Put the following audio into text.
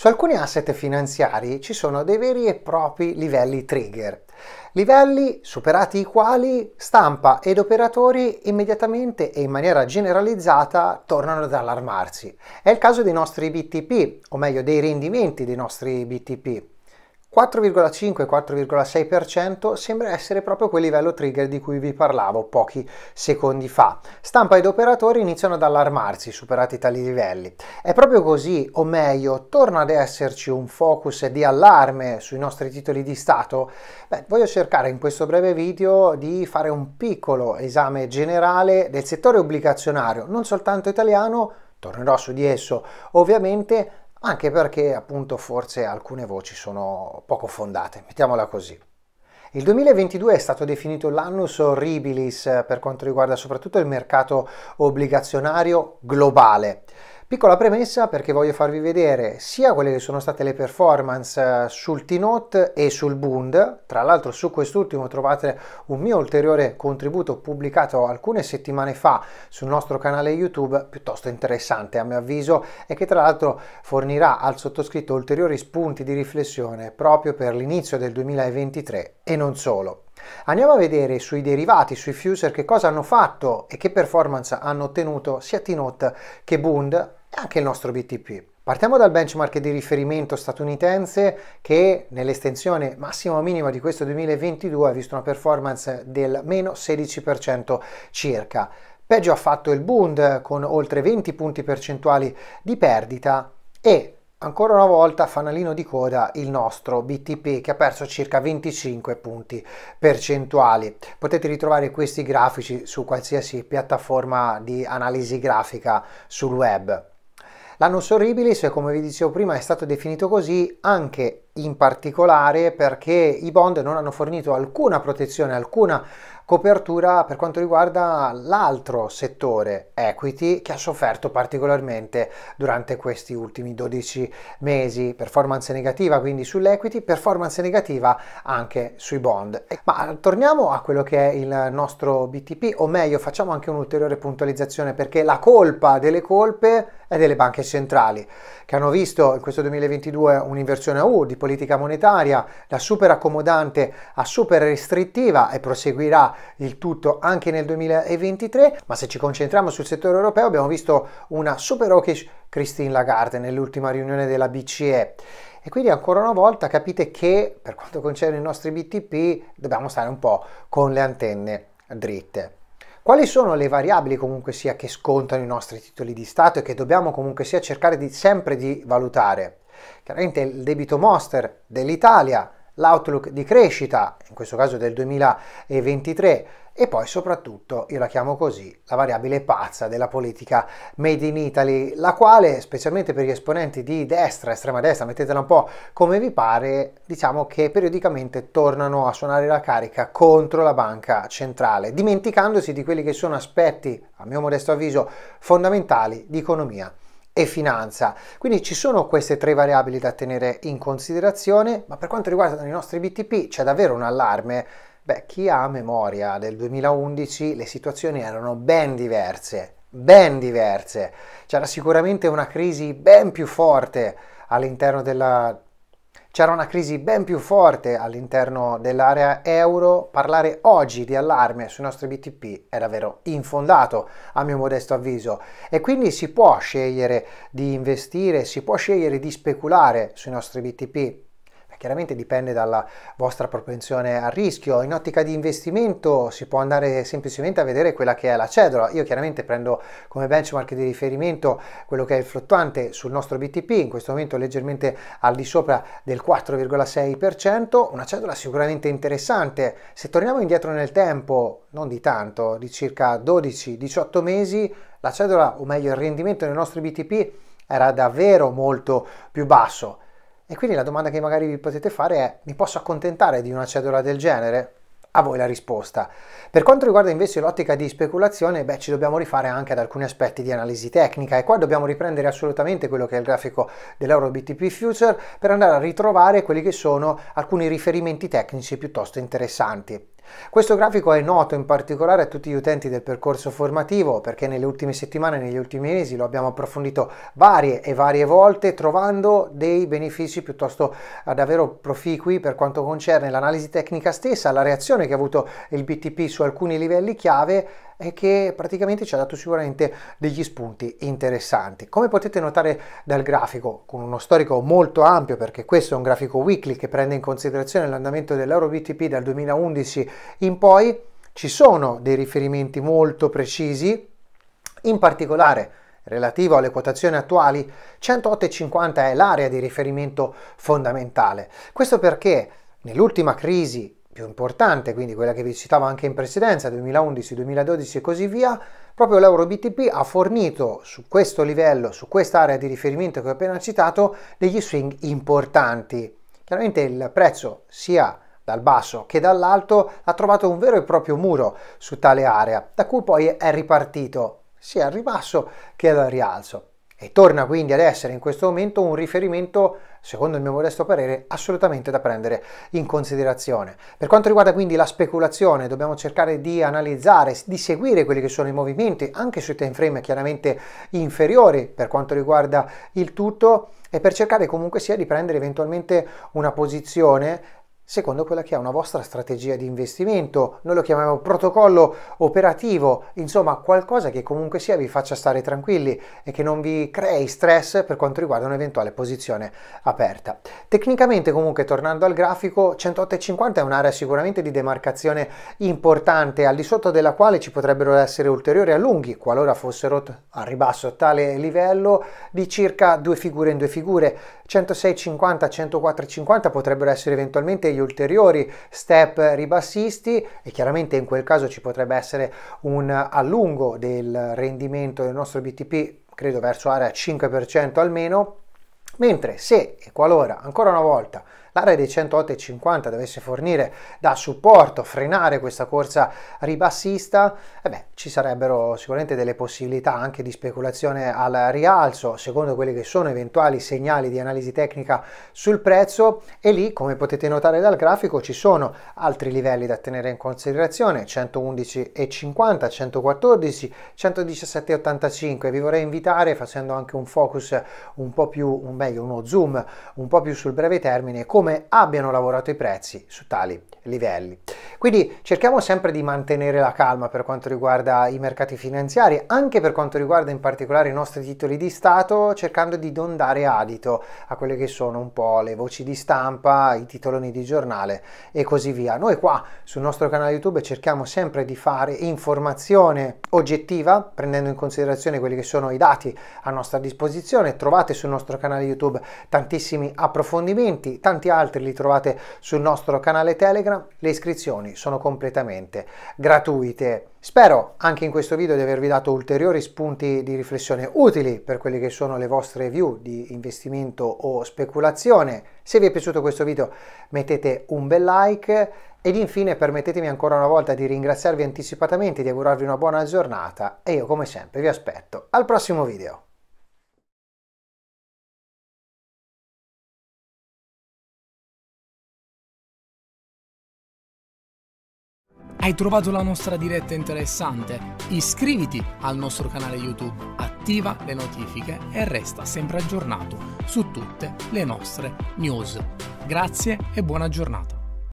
Su alcuni asset finanziari ci sono dei veri e propri livelli trigger, livelli superati i quali stampa ed operatori immediatamente e in maniera generalizzata tornano ad allarmarsi. È il caso dei nostri BTP, o meglio dei rendimenti dei nostri BTP. 4,5-4,6% sembra essere proprio quel livello trigger di cui vi parlavo pochi secondi fa. Stampa ed operatori iniziano ad allarmarsi superati tali livelli. È proprio così, o meglio, torna ad esserci un focus di allarme sui nostri titoli di Stato? Beh, voglio cercare in questo breve video di fare un piccolo esame generale del settore obbligazionario, non soltanto italiano, tornerò su di esso ovviamente, anche perché appunto forse alcune voci sono poco fondate, mettiamola così. Il 2022 è stato definito l'annus horribilis per quanto riguarda soprattutto il mercato obbligazionario globale. Piccola premessa perché voglio farvi vedere sia quelle che sono state le performance eh, sul T-Note e sul Bund, tra l'altro su quest'ultimo trovate un mio ulteriore contributo pubblicato alcune settimane fa sul nostro canale YouTube, piuttosto interessante a mio avviso e che tra l'altro fornirà al sottoscritto ulteriori spunti di riflessione proprio per l'inizio del 2023 e non solo. Andiamo a vedere sui derivati, sui fuser, che cosa hanno fatto e che performance hanno ottenuto sia T-Note che Bund anche il nostro BTP. Partiamo dal benchmark di riferimento statunitense che nell'estensione massimo o minima di questo 2022 ha visto una performance del meno 16% circa. Peggio ha fatto il Bund con oltre 20 punti percentuali di perdita e Ancora una volta fanalino di coda il nostro BTP che ha perso circa 25 punti percentuali. Potete ritrovare questi grafici su qualsiasi piattaforma di analisi grafica sul web. L'annus horribilis, come vi dicevo prima, è stato definito così anche in particolare perché i bond non hanno fornito alcuna protezione, alcuna copertura per quanto riguarda l'altro settore equity che ha sofferto particolarmente durante questi ultimi 12 mesi, performance negativa quindi sull'equity, performance negativa anche sui bond. Ma torniamo a quello che è il nostro BTP, o meglio facciamo anche un'ulteriore puntualizzazione perché la colpa delle colpe e delle banche centrali, che hanno visto in questo 2022 un'inversione a uh, U di politica monetaria da super accomodante a super restrittiva e proseguirà il tutto anche nel 2023, ma se ci concentriamo sul settore europeo abbiamo visto una super hawkish Christine Lagarde nell'ultima riunione della BCE. E quindi ancora una volta capite che per quanto concerne i nostri BTP dobbiamo stare un po' con le antenne dritte. Quali sono le variabili comunque sia che scontano i nostri titoli di Stato e che dobbiamo comunque sia cercare di, sempre di valutare? Chiaramente il debito monster dell'Italia, l'outlook di crescita, in questo caso del 2023, e poi soprattutto, io la chiamo così, la variabile pazza della politica made in Italy, la quale, specialmente per gli esponenti di destra, estrema destra, mettetela un po' come vi pare, diciamo che periodicamente tornano a suonare la carica contro la banca centrale, dimenticandosi di quelli che sono aspetti, a mio modesto avviso, fondamentali di economia E finanza. Quindi ci sono queste tre variabili da tenere in considerazione, ma per quanto riguarda i nostri BTP c'è davvero un allarme Beh, chi ha memoria del 2011 le situazioni erano ben diverse, ben diverse. C'era sicuramente una crisi ben più forte all'interno della c'era una crisi ben più forte all'interno dell'area euro, parlare oggi di allarme sui nostri BTP è davvero infondato, a mio modesto avviso, e quindi si può scegliere di investire, si può scegliere di speculare sui nostri BTP, Chiaramente dipende dalla vostra propensione al rischio. In ottica di investimento si può andare semplicemente a vedere quella che è la cedola. Io chiaramente prendo come benchmark di riferimento quello che è il fluttuante sul nostro BTP, in questo momento leggermente al di sopra del 4,6%, una cedola sicuramente interessante. Se torniamo indietro nel tempo, non di tanto, di circa 12-18 mesi, la cedola, o meglio il rendimento dei nostri BTP era davvero molto più basso e quindi la domanda che magari vi potete fare è mi posso accontentare di una cedola del genere? A voi la risposta. Per quanto riguarda invece l'ottica di speculazione, beh, ci dobbiamo rifare anche ad alcuni aspetti di analisi tecnica e qua dobbiamo riprendere assolutamente quello che è il grafico dell'Euro BTP Future per andare a ritrovare quelli che sono alcuni riferimenti tecnici piuttosto interessanti. Questo grafico è noto in particolare a tutti gli utenti del percorso formativo perché nelle ultime settimane, negli ultimi mesi lo abbiamo approfondito varie e varie volte trovando dei benefici piuttosto eh, davvero proficui per quanto concerne l'analisi tecnica stessa, la reazione che ha avuto il BTP su alcuni livelli chiave e che praticamente ci ha dato sicuramente degli spunti interessanti. Come potete notare dal grafico, con uno storico molto ampio, perché questo è un grafico weekly che prende in considerazione l'andamento dell'euro BTP dal 2011 in poi, ci sono dei riferimenti molto precisi, in particolare relativo alle quotazioni attuali, 108,50 è l'area di riferimento fondamentale. Questo perché nell'ultima crisi più importante, quindi quella che vi citavo anche in precedenza, 2011, 2012 e così via, proprio l'euro BTP ha fornito su questo livello, su quest'area di riferimento che ho appena citato, degli swing importanti. Chiaramente il prezzo sia dal basso che dall'alto ha trovato un vero e proprio muro su tale area, da cui poi è ripartito sia al ribasso che al rialzo e torna quindi ad essere in questo momento un riferimento, secondo il mio modesto parere, assolutamente da prendere in considerazione. Per quanto riguarda quindi la speculazione, dobbiamo cercare di analizzare, di seguire quelli che sono i movimenti, anche sui time frame chiaramente inferiori per quanto riguarda il tutto, e per cercare comunque sia di prendere eventualmente una posizione secondo quella che è una vostra strategia di investimento, noi lo chiamiamo protocollo operativo, insomma qualcosa che comunque sia vi faccia stare tranquilli e che non vi crei stress per quanto riguarda un'eventuale posizione aperta. Tecnicamente comunque tornando al grafico 108,50 è un'area sicuramente di demarcazione importante al di sotto della quale ci potrebbero essere ulteriori allunghi qualora fossero a ribasso a tale livello di circa due figure in due figure 106,50 104,50 potrebbero essere eventualmente gli degli ulteriori step ribassisti e chiaramente in quel caso ci potrebbe essere un allungo del rendimento del nostro BTP credo verso area 5% almeno mentre se e qualora ancora una volta l'area dei 108,50 dovesse fornire da supporto, frenare questa corsa ribassista, eh beh, ci sarebbero sicuramente delle possibilità anche di speculazione al rialzo, secondo quelli che sono eventuali segnali di analisi tecnica sul prezzo e lì, come potete notare dal grafico, ci sono altri livelli da tenere in considerazione, 111,50, 114, 117,85. Vi vorrei invitare facendo anche un focus un po' più, un meglio, uno zoom un po' più sul breve termine, come come abbiano lavorato i prezzi su tali livelli. Quindi cerchiamo sempre di mantenere la calma per quanto riguarda i mercati finanziari, anche per quanto riguarda in particolare i nostri titoli di Stato, cercando di non dare adito a quelle che sono un po' le voci di stampa, i titoloni di giornale e così via. Noi qua sul nostro canale YouTube cerchiamo sempre di fare informazione oggettiva, prendendo in considerazione quelli che sono i dati a nostra disposizione. Trovate sul nostro canale YouTube tantissimi approfondimenti, tanti altri li trovate sul nostro canale Telegram le iscrizioni sono completamente gratuite. Spero anche in questo video di avervi dato ulteriori spunti di riflessione utili per quelle che sono le vostre view di investimento o speculazione. Se vi è piaciuto questo video mettete un bel like ed infine permettetemi ancora una volta di ringraziarvi anticipatamente, di augurarvi una buona giornata e io come sempre vi aspetto al prossimo video. Hai trovato la nostra diretta interessante? Iscriviti al nostro canale YouTube, attiva le notifiche e resta sempre aggiornato su tutte le nostre news. Grazie e buona giornata.